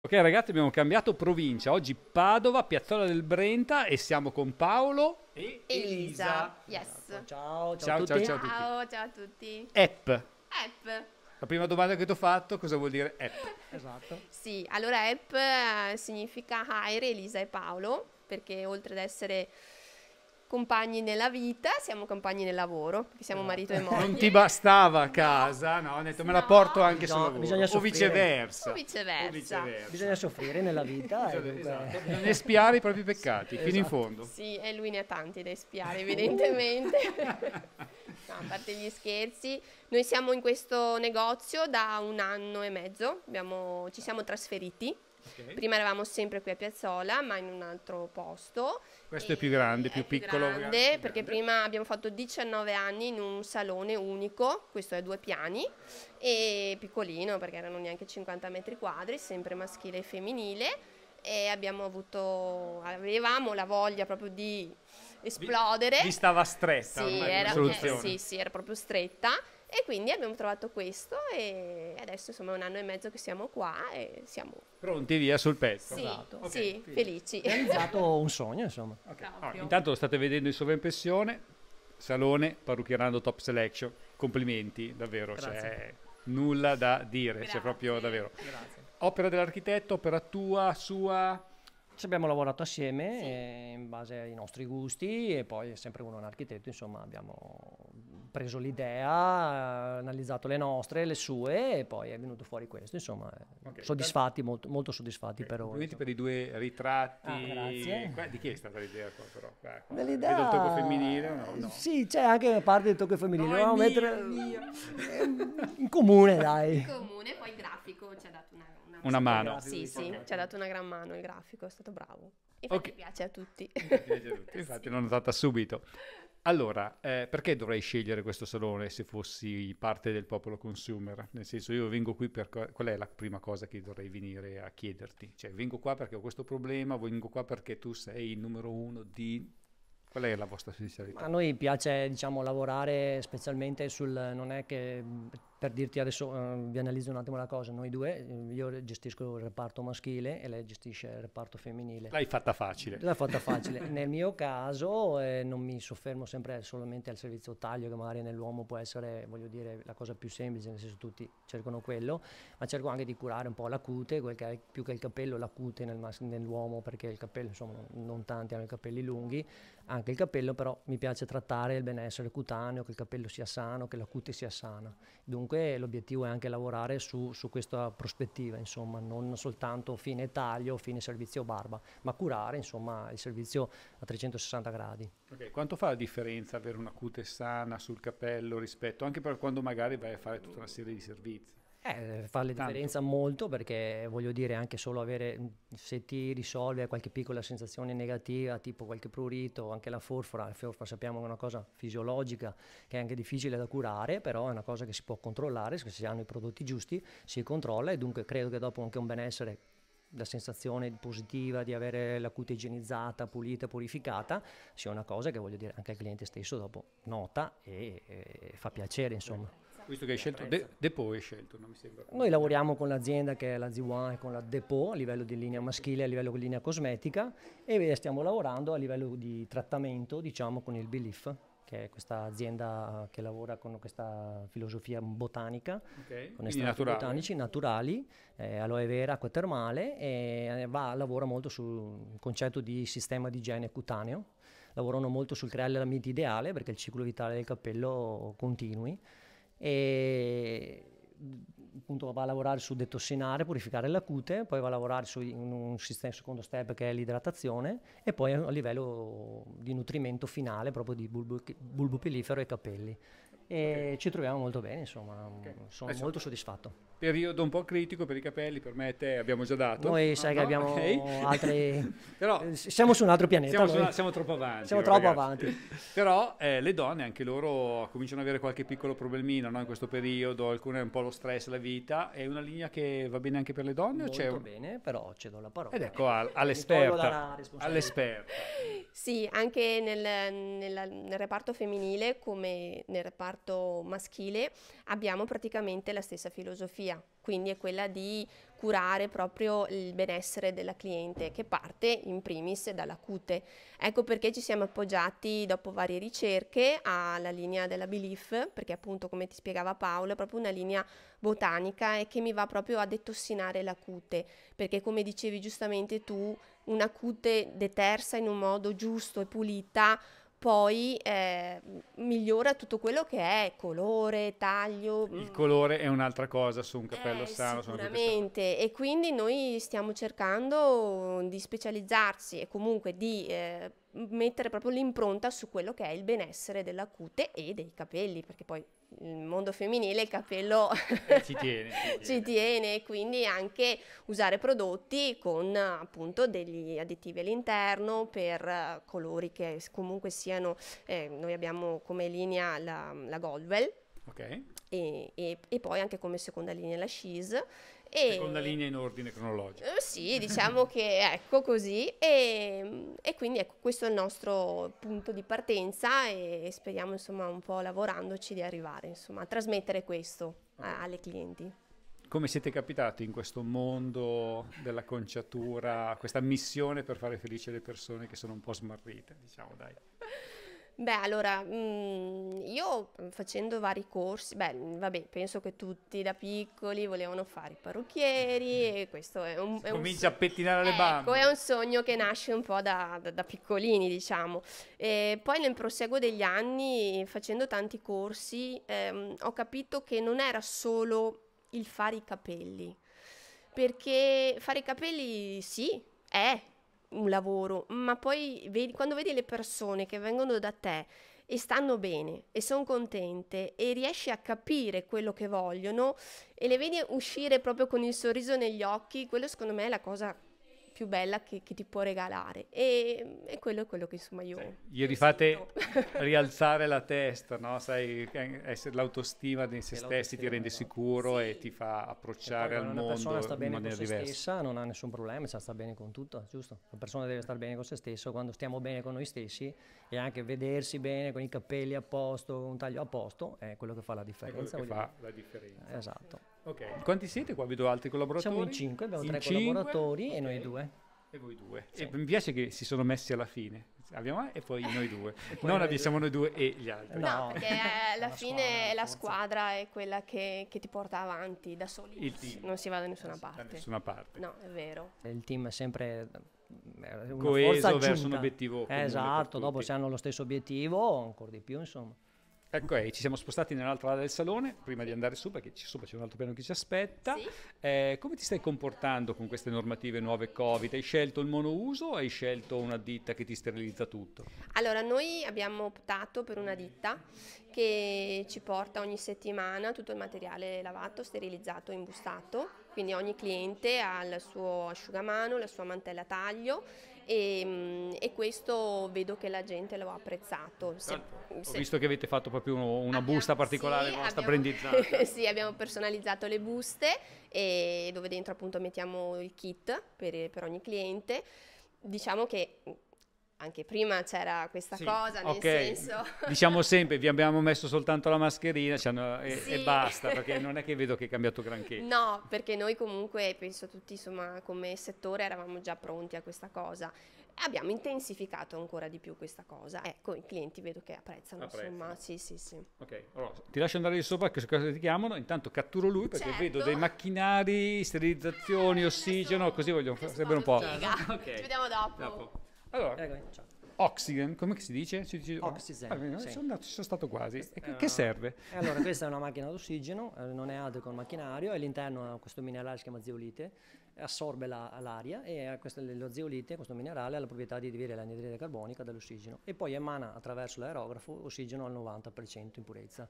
Ok ragazzi abbiamo cambiato provincia, oggi Padova, Piazzola del Brenta e siamo con Paolo e Elisa. Yes. Ciao, ciao, ciao, ciao, ciao a tutti. Ciao, ciao a tutti. App. App. La prima domanda che ti ho fatto, cosa vuol dire app? esatto. Sì, allora app eh, significa Aire, Elisa e Paolo, perché oltre ad essere compagni nella vita, siamo compagni nel lavoro, perché siamo esatto. marito e moglie. Non ti bastava a casa, no? Ho detto me la porto anche no, sul lavoro. Bisogna o, viceversa. o viceversa. O viceversa. Bisogna soffrire nella vita. e esatto. Bisogna espiare i propri peccati, esatto. fino in esatto. fondo. Sì, e lui ne ha tanti da espiare, evidentemente. no, a parte gli scherzi, noi siamo in questo negozio da un anno e mezzo, abbiamo, ci siamo trasferiti Okay. Prima eravamo sempre qui a Piazzola, ma in un altro posto. Questo e è più grande, è più piccolo. Grande, grande, perché prima abbiamo fatto 19 anni in un salone unico, questo è a due piani, e piccolino perché erano neanche 50 metri quadri, sempre maschile e femminile. E abbiamo avuto, avevamo la voglia proprio di esplodere. Vi, vi stava stretta. Sì, era, eh, sì, sì, era proprio stretta e quindi abbiamo trovato questo e adesso insomma è un anno e mezzo che siamo qua e siamo... Pronti via sul pezzo. Sì, esatto. okay, sì felici. È realizzato un sogno insomma. Okay. Allora, intanto lo state vedendo in sovraimpressione, salone parrucchierando top selection. Complimenti, davvero, cioè, Grazie. c'è nulla da dire, cioè, Grazie. c'è proprio davvero. Grazie. Opera dell'architetto, opera tua, sua? Ci abbiamo lavorato assieme sì. Eh, in base ai nostri gusti e poi sempre uno un architetto, insomma abbiamo preso l'idea, analizzato le nostre, le sue e poi è venuto fuori questo. Insomma, eh, okay, soddisfatti, molto, molto soddisfatti okay, per ora. Complimenti per i due ritratti. Ah, grazie. Qua, di chi è stata l'idea qua però? Qua, qua. Ecco, Dell'idea... Vedo tocco femminile o no? no? Sì, c'è anche una parte del tocco femminile. No, no, mettere... in comune dai. In comune, poi il grafico ci ha dato una... Una, una mano. Sì, sì, ci ha dato una gran mano il grafico, è stato bravo. E okay. piace a tutti. Infatti piace a tutti, infatti sì. l'ho notata subito. Allora, eh, perché dovrei scegliere questo salone se fossi parte del popolo consumer? Nel senso, io vengo qui per... Qual è la prima cosa che dovrei venire a chiederti? Cioè, vengo qua perché ho questo problema, vengo qua perché tu sei il numero uno di... Qual è la vostra specialità? A noi piace, diciamo, lavorare specialmente sul... Non è che per dirti adesso, uh, vi analizzo un attimo la cosa, noi due, eh, io gestisco il reparto maschile e lei gestisce il reparto femminile. L'hai fatta facile. L'hai fatta facile. Nel mio caso eh, non mi soffermo sempre solamente al servizio taglio, che magari nell'uomo può essere, voglio dire, la cosa più semplice, nel senso tutti cercano quello, ma cerco anche di curare un po' la cute, quel che è, più che il capello, la cute nel mas- nell'uomo, perché il capello, insomma, non tanti hanno i capelli lunghi, anche il capello, però mi piace trattare il benessere cutaneo, che il capello sia sano, che la cute sia sana. Dunque, comunque l'obiettivo è anche lavorare su, su, questa prospettiva, insomma, non soltanto fine taglio, fine servizio barba, ma curare insomma, il servizio a 360 gradi. Okay. Quanto fa la differenza avere una cute sana sul capello rispetto anche per quando magari vai a fare tutta una serie di servizi? Eh, fa la differenza Tanto. molto perché voglio dire anche solo avere, se ti risolve qualche piccola sensazione negativa, tipo qualche prurito, anche la forfora, la forfora sappiamo che è una cosa fisiologica che è anche difficile da curare, però è una cosa che si può controllare, se si hanno i prodotti giusti si controlla e dunque credo che dopo anche un benessere la sensazione positiva di avere la cute igienizzata, pulita, purificata, sia una cosa che voglio dire anche al cliente stesso dopo nota e, e fa piacere insomma. Visto che hai scelto De- Depot, hai scelto, non mi sembra. Noi lavoriamo con l'azienda che è la Z1 e con la Depot a livello di linea maschile, a livello di linea cosmetica e stiamo lavorando a livello di trattamento, diciamo, con il Belief che è questa azienda che lavora con questa filosofia botanica, okay. con estratti naturale. botanici naturali, eh, aloe vera, acqua termale e eh, va, lavora molto sul concetto di sistema di igiene cutaneo, lavorano molto sul creare la miti ideale perché il ciclo vitale del cappello continui e appunto va a lavorare su detossinare, purificare la cute, poi va a lavorare su un, un sistema, secondo step che è l'idratazione e poi a livello di nutrimento finale proprio di bulbo, bulbo pilifero e capelli e okay. ci troviamo molto bene, insomma, okay. Mm, sono Adesso, molto soddisfatto. Periodo un po' critico per i capelli, per me e te abbiamo già dato. Noi sai ah, che abbiamo okay. altri... Però, eh, siamo su un altro pianeta. Siamo, una, siamo troppo avanti. Siamo troppo ragazzi. avanti. Però eh, le donne, anche loro, cominciano ad avere qualche piccolo problemino no? in questo periodo, alcune un po' lo stress, la vita. È una linea che va bene anche per le donne? Molto un... bene, però cedo la parola. Ed ecco all'esperta. All'esperta. Sì, anche nel, nel, nel reparto femminile come nel reparto comparto maschile abbiamo praticamente la stessa filosofia, quindi è quella di curare proprio il benessere della cliente che parte in primis dalla cute. Ecco perché ci siamo appoggiati dopo varie ricerche alla linea della Belief, perché appunto come ti spiegava Paolo è proprio una linea botanica e che mi va proprio a detossinare la cute, perché come dicevi giustamente tu, una cute detersa in un modo giusto e pulita poi eh, migliora tutto quello che è colore, taglio. Il mm. colore è un'altra cosa su un capello eh, sano. Sicuramente, e quindi noi stiamo cercando di specializzarci e comunque di eh, mettere proprio l'impronta su quello che è il benessere della cute e dei capelli, perché poi nel mondo femminile il capello ci, tiene, ci, tiene. ci tiene, quindi anche usare prodotti con appunto degli additivi all'interno per eh, colori che comunque siano, eh, noi abbiamo come linea la, la Goldwell. Okay. E, e, e, poi anche come seconda linea la Cheese e, Seconda linea in ordine cronologico. Eh, sì, diciamo che ecco così. E, e, quindi ecco, questo è il nostro punto di partenza e speriamo insomma un po' lavorandoci di arrivare insomma a trasmettere questo okay. a, alle clienti. Come siete capitati in questo mondo della conciatura, questa missione per fare felice le persone che sono un po' smarrite, diciamo dai? Beh, allora, mhmm, io mm, facendo vari corsi, beh, mm, vabbè, penso che tutti da piccoli volevano fare i parrucchieri mm. e questo è un, Si è un comincia a pettinare le ecco, è un sogno che nasce un po' da, da- da piccolini, diciamo. E poi nel proseguo degli anni, facendo tanti corsi, ehm, ho capito che non era solo il fare i capelli, perché fare i capelli sì, è un lavoro, ma poi vedi, quando vedi le persone che vengono da te e stanno bene e sono contente e riesci a capire quello che vogliono e le vedi uscire proprio con il sorriso negli occhi, quello secondo me è la cosa più bella che, che ti può regalare e, e, quello è quello che insomma io... Sì, gli rifate rialzare la testa, no? Sai, eh, essere, l'autostima di se stessi ti rende esatto. sicuro sì. e ti fa approcciare al mondo in una persona sta bene con se diversa. stessa non ha nessun problema, cioè sta bene con tutto, giusto? La persona deve stare bene con se stessa, quando stiamo bene con noi stessi e anche vedersi bene con i capelli a posto, un taglio a posto, è quello che fa la differenza. È quello che fa dire. la differenza. Esatto. Ok, quanti siete qua? Vedo altri collaboratori. Siamo in cinque, abbiamo in tre cinque? collaboratori okay. e noi due. E voi due. Sì. E mi piace che si sono messi alla fine. Abbiamo e poi noi due. poi non noi siamo noi due e gli altri. No, no. perché eh, alla fine squadra, la forza. squadra è quella che, che, ti porta avanti da soli. Il team. Non si va da nessuna da parte. Da nessuna parte. No, è vero. Il team è sempre eh, una coeso verso un obiettivo. Esatto, dopo se hanno lo stesso obiettivo, ancora di più, insomma. Ecco, eh, ci siamo spostati nell'altra ala del salone prima di andare su perché sopra c'è un altro piano che ci aspetta. Sì. Eh, come ti stai comportando con queste normative nuove Covid? Hai scelto il monouso o hai scelto una ditta che ti sterilizza tutto? Allora, noi abbiamo optato per una ditta che ci porta ogni settimana tutto il materiale lavato, sterilizzato, imbustato. Quindi ogni cliente ha il suo asciugamano, la sua mantella taglio e, ehm, e, questo vedo che la gente lo ha apprezzato. Se, ah, se... visto che avete fatto proprio uno, una abbiamo, busta particolare sì, vostra abbiamo, sì, abbiamo personalizzato le buste dove dentro appunto mettiamo il kit per, per ogni cliente. Diciamo che anche prima c'era questa sì, cosa, nel okay. senso... Diciamo sempre, vi abbiamo messo soltanto la mascherina e, sì. e, basta, perché non è che vedo che è cambiato granché. No, perché noi comunque, penso tutti, insomma, come settore eravamo già pronti a questa cosa. Abbiamo intensificato ancora di più questa cosa. Ecco, i clienti vedo che apprezzano, Apprezzano. insomma, sì, sì, sì. Ok, allora ti lascio andare di sopra che cosa ti chiamano, intanto catturo lui perché certo. vedo dei macchinari, sterilizzazioni, eh, ossigeno, adesso, così voglio, sempre un po'. Figa. Okay. Ci vediamo dopo. dopo. Allora, Prego, Oxygen, come si dice? Si dice Oxygen. Ah, sì. sono, andato, sono, stato quasi. Questa, che, uh, che ah. serve? Allora, questa è una macchina d'ossigeno, eh, non è altro che un macchinario, all'interno ha questo minerale che si chiama zeolite, assorbe la, l'aria e questo, lo zeolite, questo minerale, ha la proprietà di dividere l'anidride carbonica dall'ossigeno e poi emana attraverso l'aerografo ossigeno al 90% in purezza.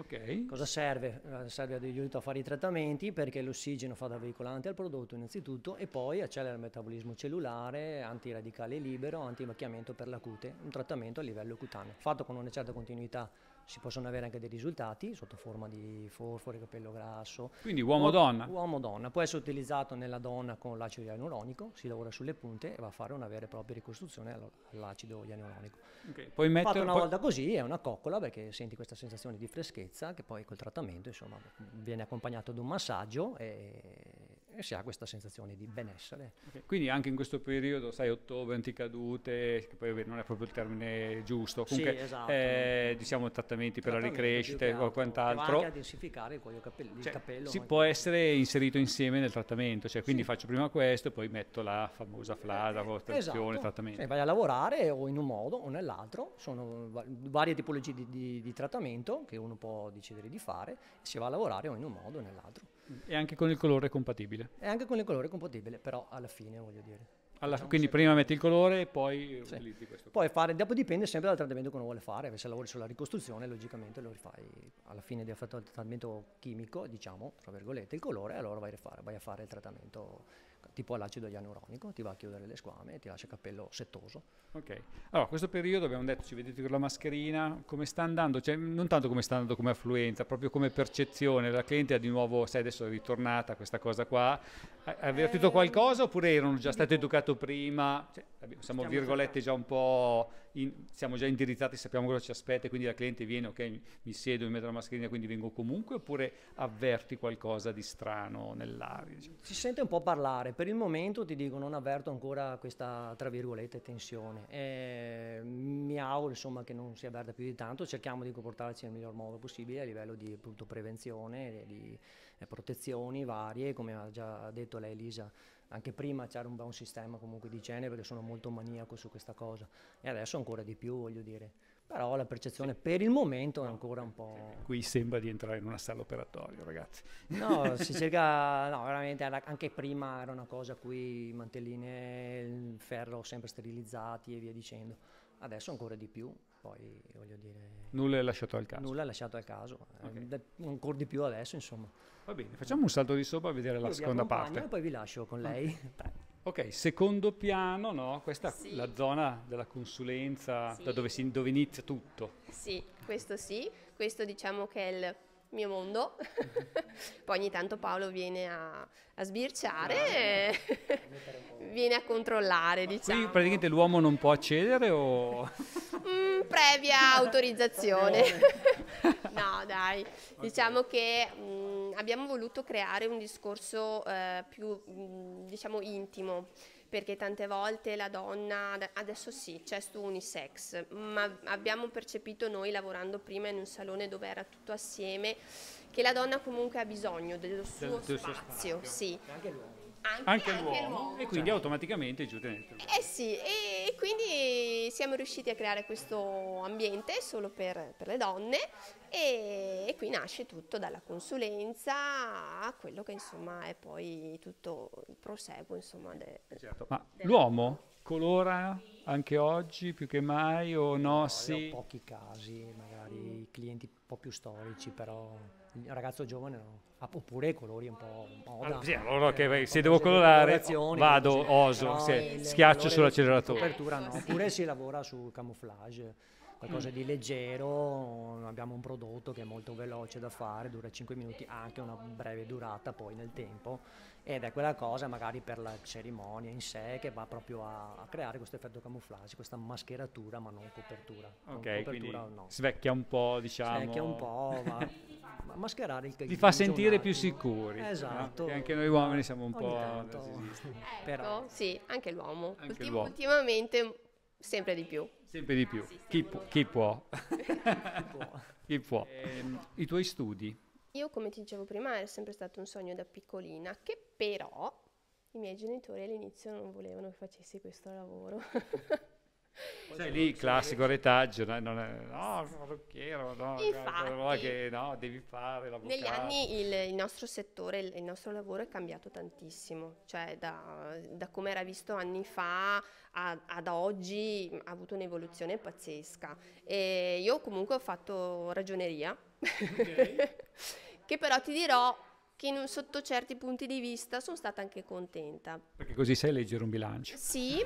Okay. Cosa serve? Eh, serve aiuto a fare i trattamenti perché l'ossigeno fa da veicolante al prodotto innanzitutto e poi accelera il metabolismo cellulare, antiradicale libero, antimacchiamento per la cute, un trattamento a livello cutaneo, fatto con una certa continuità si possono avere anche dei risultati sotto forma di forfore, capello grasso. Quindi uomo-donna? Uomo-donna, può essere utilizzato nella donna con l'acido ialuronico, si lavora sulle punte e va a fare una vera e propria ricostruzione all'acido ialuronico. Okay. Puoi mettere, Fatto una po- volta così è una coccola perché senti questa sensazione di freschezza che poi col trattamento insomma, viene accompagnato da un massaggio e e si ha questa sensazione di benessere. Okay. Quindi anche in questo periodo, sai, ottobre, anticadute, che poi non è proprio il termine giusto, comunque sì, esatto. eh, diciamo trattamenti, per la ricrescita o quant'altro. Anche a densificare il cuoio capello. Cioè, il capello si può essere inserito insieme nel trattamento, cioè quindi sì. faccio prima questo, poi metto la famosa eh, flada, rotazione, esatto. trattamento. Cioè, vai a lavorare o in un modo o nell'altro, sono varie tipologie di, di, di trattamento che uno può decidere di fare, si va a lavorare o in un modo o nell'altro. E anche con il colore compatibile. E anche con il colore compatibile, però alla fine voglio dire. Alla, quindi prima metti il colore e poi sì. utilizzi questo. Poi fare, dopo dipende sempre dal trattamento che uno vuole fare, se lavori sulla ricostruzione logicamente lo rifai alla fine di aver fatto il trattamento chimico, diciamo, tra virgolette, il colore, allora vai a fare, vai a fare il trattamento tipo all'acido ianuronico, ti va a chiudere le squame e ti lascia il capello settoso. Ok, allora questo periodo abbiamo detto ci vedete con la mascherina, come sta andando? Cioè, non tanto come sta andando come affluenza, proprio come percezione, la cliente ha di nuovo, sai adesso è ritornata questa cosa qua, ha avvertito eh, qualcosa oppure erano già stato educato prima? Cioè, siamo virgolette già un po' in, siamo già indirizzati, sappiamo cosa ci aspetta, e quindi la cliente viene, ok, mi siedo, mi metto la mascherina, quindi vengo comunque, oppure avverti qualcosa di strano nell'aria? Diciamo? Si sente un po' parlare, per il momento ti dico non avverto ancora questa, tra virgolette, tensione. Eh, mi auguro insomma che non si avverta più di tanto, cerchiamo di comportarci nel miglior modo possibile a livello di appunto, prevenzione, di, di eh, protezioni varie, come ha già detto lei Elisa anche prima c'era un buon sistema comunque di igiene perché sono molto maniaco su questa cosa e adesso ancora di più voglio dire però la percezione sì. per il momento è ancora un po'... Sì, qui sembra di entrare in una sala operatoria ragazzi. No, si cerca, no veramente era, anche prima era una cosa qui mantelline, ferro sempre sterilizzati e via dicendo, adesso ancora di più poi voglio dire. Nulla è lasciato al caso. Nulla è lasciato al caso, okay. eh, ancora di più adesso, insomma. Va bene, facciamo un salto di sopra a vedere Io la seconda parte. E poi vi lascio con lei. Ok, secondo piano, no? Questa è la zona della consulenza, sì. da dove, si, dove inizia tutto. Sì, questo sì, questo diciamo che è il mio mondo. Poi ogni tanto Paolo viene a, a sbirciare, ah, e viene a controllare. Ma diciamo. Qui praticamente l'uomo non può accedere o. previa autorizzazione. no, dai, diciamo che mh, mm, abbiamo voluto creare un discorso eh, più, mh, mm, diciamo, intimo perché tante volte la donna, adesso sì, c'è stu unisex, ma abbiamo percepito noi lavorando prima in un salone dove era tutto assieme, che la donna comunque ha bisogno dello suo, del, del spazio, suo spazio, sì. Anche l'uomo anche, anche, anche l'uomo, l'uomo. E quindi cioè. automaticamente giù dentro. Eh sì, e quindi siamo riusciti a creare questo ambiente solo per, per le donne e, e, qui nasce tutto dalla consulenza a quello che insomma è poi tutto il proseguo insomma. De, certo. Ma de l'uomo colora anche oggi più che mai o no? no sì. Ho pochi casi, magari mm. clienti un po' più storici però un ragazzo giovane no. oppure colori un po' moda. Ah, allora, sì, allora che, eh, se devo colorare vado, oso, no, sì, schiaccio sull'acceleratore. No. Oppure si lavora sul camouflage qualcosa mm. di leggero, abbiamo un prodotto che è molto veloce da fare, dura 5 minuti, ha anche una breve durata poi nel tempo ed è quella cosa magari per la cerimonia in sé che va proprio a, a creare questo effetto camouflage, questa mascheratura ma non copertura. Ok, copertura, no. svecchia un po' diciamo. Svecchia un po', ma, mascherare il Ti fa sentire più sicuri. Esatto. No? anche noi uomini siamo un Ogni po'... Ecco, Però. sì, anche l'uomo. Anche Ultim- l'uomo. Ultimamente Sempre di più. Sempre di più. Ah, chi, chi può? chi può? Eh, I tuoi studi? Io, come ti dicevo prima, è sempre stato un sogno da piccolina, che però i miei genitori all'inizio non volevano che facessi questo lavoro. Sai lì, classico retaggio, no, non è, no, parrucchiero, no, cioè, Infatti, cioè, che, no, devi fare l'avvocato. Negli anni il, il, nostro settore, il, il, nostro lavoro è cambiato tantissimo, cioè da, da come era visto anni fa a, ad oggi ha avuto un'evoluzione pazzesca. E io comunque ho fatto ragioneria, okay. che però ti dirò che un, sotto certi punti di vista sono stata anche contenta. Perché così sai leggere un bilancio. Sì,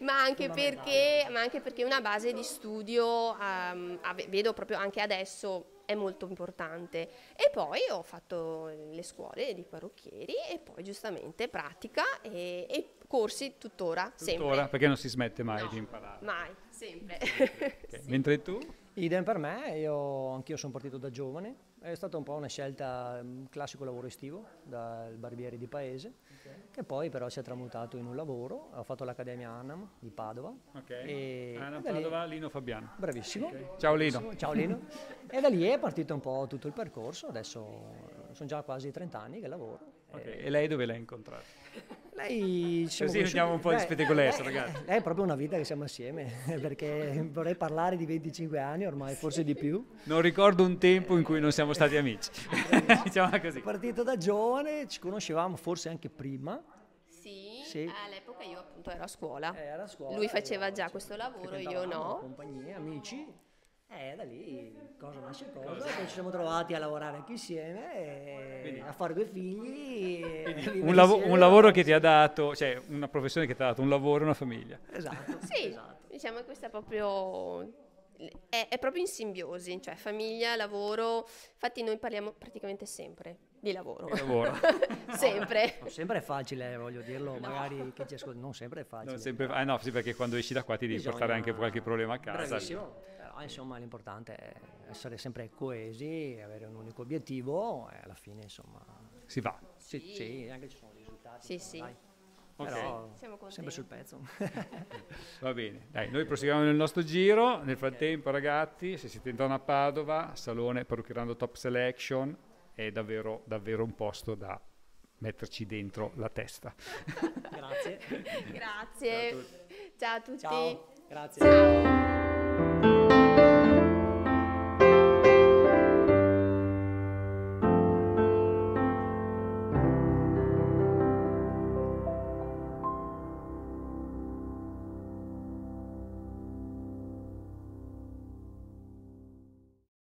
ma, ma, anche, perché, ma anche, perché, una base di studio, um, vedo proprio anche adesso, è molto importante. E poi ho fatto le scuole di parrucchieri e poi giustamente pratica e, e corsi tuttora, tuttora, sempre. Tuttora, perché non si smette mai no, di imparare. Mai, sempre. Okay. sì. Mentre tu? Idem per me, io anch'io sono partito da giovane è stata un po' una scelta, un mm, classico lavoro estivo dal barbiere di paese, okay. che poi però si è tramutato in un lavoro. Ho fatto l'Accademia Annam di Padova. Ok. E Anam e Padova, Lino Fabiano. Bravissimo. Okay. Ciao Lino. Ciao Lino. e da lì è partito un po' tutto il percorso. Adesso eh, sono già quasi 30 anni che lavoro Okay. E lei dove l'ha incontrata? Lei diciamo, Così vediamo un po' beh, di spettegolezza, eh, ragazzi. È proprio una vita che siamo assieme, perché vorrei parlare di 25 anni ormai, forse di più. Non ricordo un tempo in cui non siamo stati amici. diciamo così. Partito da giovane, ci conoscevamo forse anche prima. Sì, sì. all'epoca io appunto ero a scuola. Era a scuola. Lui faceva già questo lavoro, io no. Compagnie, amici. E eh, da lì cosa nasce cosa, cosa? ci siamo trovati a lavorare anche insieme, a fare due figli. Un, lav- un, lavoro che ti ha dato, cioè una professione che ti ha dato un lavoro e una famiglia. Esatto. sì, esatto. diciamo che questa è proprio, è, è proprio in simbiosi, cioè famiglia, lavoro. Infatti noi parliamo praticamente sempre di lavoro. lavoro. sempre. Non sempre è facile, eh, voglio dirlo, magari che ci ascolti, non sempre è facile. Non sempre, eh no, sì, perché quando esci da qua ti devi Bisogna... portare anche qualche problema a casa. Bravissimo. Ah, insomma l'importante è essere sempre coesi, avere un unico obiettivo e alla fine insomma... Si va. Sì, sì. sì anche ci sono risultati. Sì, però, sì. Dai. Okay. Però sempre sul pezzo. va bene, dai, noi proseguiamo nel nostro giro. Nel frattempo okay. ragazzi, se siete intorno a Padova, Salone Parrucchierando Top Selection è davvero, davvero un posto da metterci dentro la testa. Grazie. Grazie. Ciao a tutti. Ciao a tutti. Ciao. Grazie. Ciao.